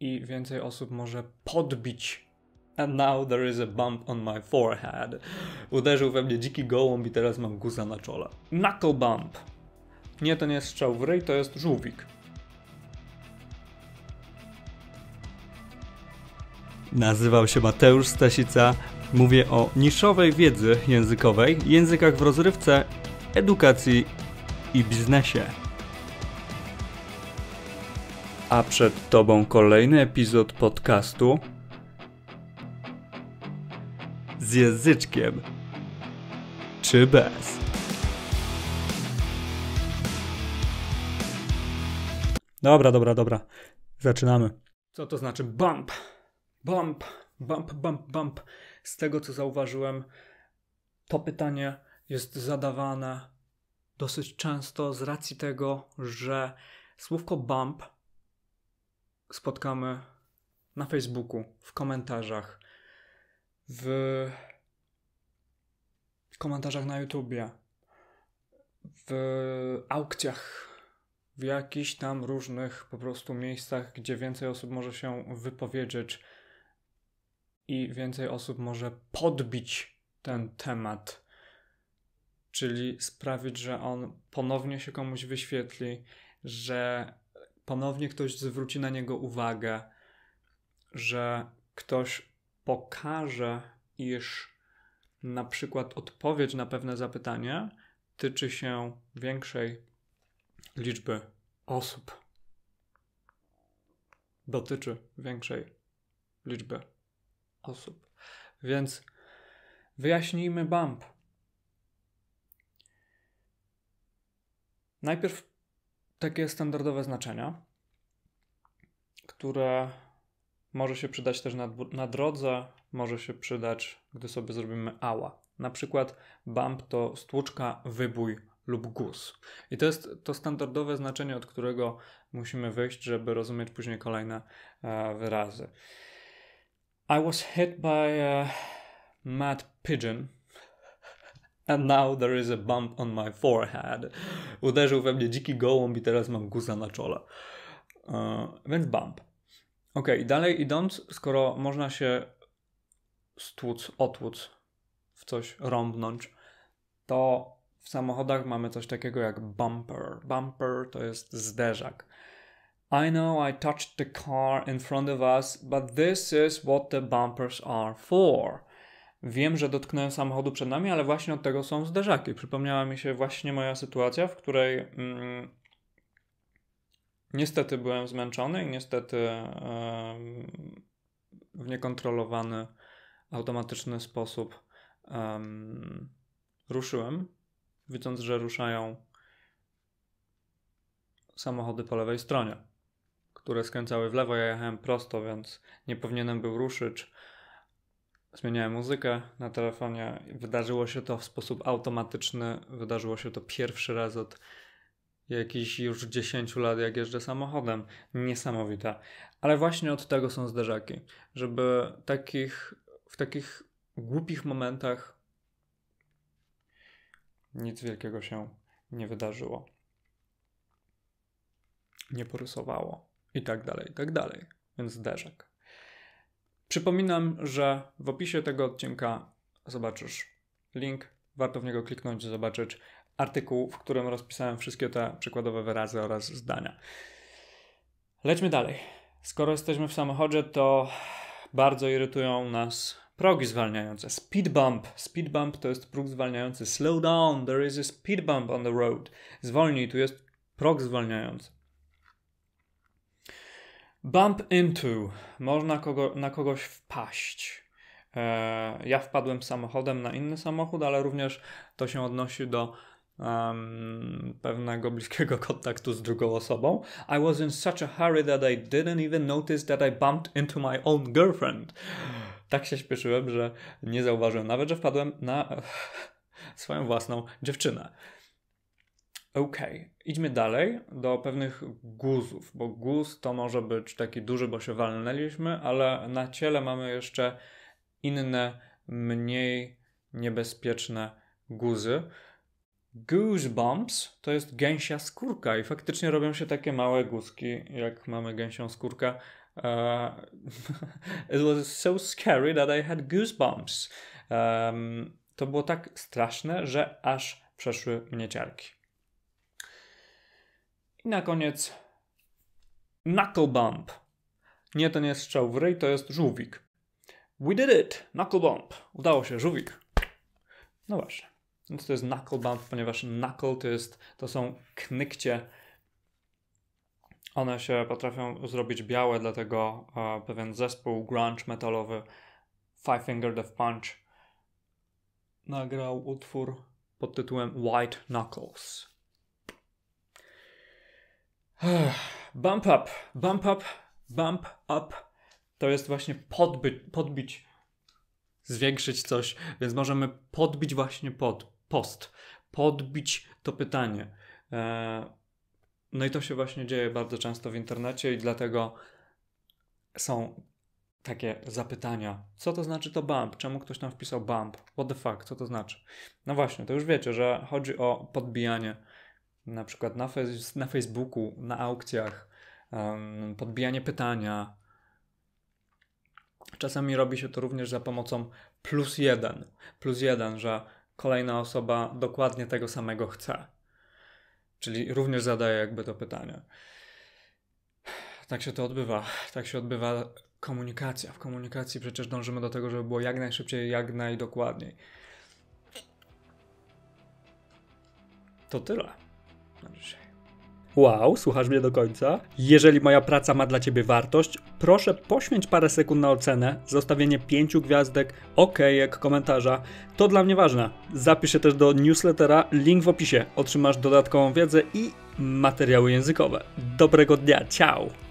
i więcej osób może podbić And now there is a bump on my forehead. Uderzył we mnie dziki gołąb i teraz mam guza na czole. Knuckle bump. Nie, to nie jest strzał w ryj, to jest żółwik. Nazywał się Mateusz Stasica. Mówię o niszowej wiedzy językowej, językach w rozrywce, edukacji i biznesie a przed Tobą kolejny epizod podcastu z języczkiem czy bez. Dobra, dobra, dobra. Zaczynamy. Co to znaczy bump? Bump, bump, bump, bump. Z tego co zauważyłem, to pytanie jest zadawane dosyć często z racji tego, że słówko bump spotkamy na Facebooku, w komentarzach, w komentarzach na YouTubie, w aukcjach, w jakichś tam różnych po prostu miejscach, gdzie więcej osób może się wypowiedzieć i więcej osób może podbić ten temat, czyli sprawić, że on ponownie się komuś wyświetli, że ponownie ktoś zwróci na niego uwagę, że ktoś pokaże, iż na przykład odpowiedź na pewne zapytanie tyczy się większej liczby osób. Dotyczy większej liczby osób. Więc wyjaśnijmy bump. Najpierw takie standardowe znaczenia, które może się przydać też na, na drodze, może się przydać, gdy sobie zrobimy ała. Na przykład bump to stłuczka, wybój lub guz. I to jest to standardowe znaczenie, od którego musimy wyjść, żeby rozumieć później kolejne e, wyrazy. I was hit by a e, mad pigeon. And now there is a bump on my forehead. Uderzył we mnie dziki gołąb i teraz mam guza na czole. E, więc bump. Ok, dalej idąc, skoro można się stłuc, otłuc, w coś rąbnąć, to w samochodach mamy coś takiego jak bumper. Bumper to jest zderzak. I know I touched the car in front of us, but this is what the bumpers are for wiem, że dotknąłem samochodu przed nami, ale właśnie od tego są zderzaki. Przypomniała mi się właśnie moja sytuacja, w której mm, niestety byłem zmęczony i niestety yy, w niekontrolowany, automatyczny sposób yy, ruszyłem, widząc, że ruszają samochody po lewej stronie, które skręcały w lewo. Ja jechałem prosto, więc nie powinienem był ruszyć Zmieniałem muzykę na telefonie. Wydarzyło się to w sposób automatyczny. Wydarzyło się to pierwszy raz od jakichś już 10 lat, jak jeżdżę samochodem. Niesamowite. Ale właśnie od tego są zderzaki, żeby takich, w takich głupich momentach nic wielkiego się nie wydarzyło. Nie porysowało. I tak dalej, i tak dalej. Więc zderzak. Przypominam, że w opisie tego odcinka zobaczysz link. Warto w niego kliknąć, zobaczyć artykuł, w którym rozpisałem wszystkie te przykładowe wyrazy oraz zdania. Lećmy dalej. Skoro jesteśmy w samochodzie, to bardzo irytują nas progi zwalniające. Speed bump. Speed bump to jest próg zwalniający. Slow down, there is a speed bump on the road. Zwolnij, tu jest prog zwalniający. Bump into. Można kogo, na kogoś wpaść. E, ja wpadłem samochodem na inny samochód, ale również to się odnosi do um, pewnego bliskiego kontaktu z drugą osobą. I was in such a hurry that I didn't even notice that I bumped into my own girlfriend. Tak się śpieszyłem, że nie zauważyłem nawet, że wpadłem na swoją własną dziewczynę. OK, idźmy dalej do pewnych guzów, bo guz to może być taki duży, bo się walnęliśmy, ale na ciele mamy jeszcze inne, mniej niebezpieczne guzy. Goosebumps to jest gęsia skórka i faktycznie robią się takie małe guzki, jak mamy gęsią skórkę. Uh, it was so scary that I had goosebumps. Um, to było tak straszne, że aż przeszły mnie ciarki. I na koniec knuckle bump. Nie, to nie jest strzał w ryj, to jest żółwik. We did it! Knuckle bump. Udało się, żółwik. No właśnie. Więc to jest knuckle bump, ponieważ knuckle to, jest, to są knykcie. One się potrafią zrobić białe, dlatego e, pewien zespół grunge metalowy Five Finger Death Punch nagrał utwór pod tytułem White Knuckles. Bump up, bump up, bump up. To jest właśnie podby, podbić, zwiększyć coś, więc możemy podbić właśnie pod, post, podbić to pytanie. E, no i to się właśnie dzieje bardzo często w internecie i dlatego są takie zapytania. Co to znaczy to bump? Czemu ktoś tam wpisał bump? What the fuck? Co to znaczy? No właśnie, to już wiecie, że chodzi o podbijanie na przykład na, na Facebooku, na aukcjach, um, podbijanie pytania. Czasami robi się to również za pomocą plus jeden. Plus jeden, że kolejna osoba dokładnie tego samego chce. Czyli również zadaje jakby to pytanie. Tak się to odbywa. Tak się odbywa komunikacja. W komunikacji przecież dążymy do tego, żeby było jak najszybciej, jak najdokładniej. To tyle. Wow, słuchasz mnie do końca? Jeżeli moja praca ma dla Ciebie wartość, proszę poświęć parę sekund na ocenę, zostawienie pięciu gwiazdek, jak komentarza. To dla mnie ważne. Zapisz się też do newslettera, link w opisie. Otrzymasz dodatkową wiedzę i materiały językowe. Dobrego dnia, ciao!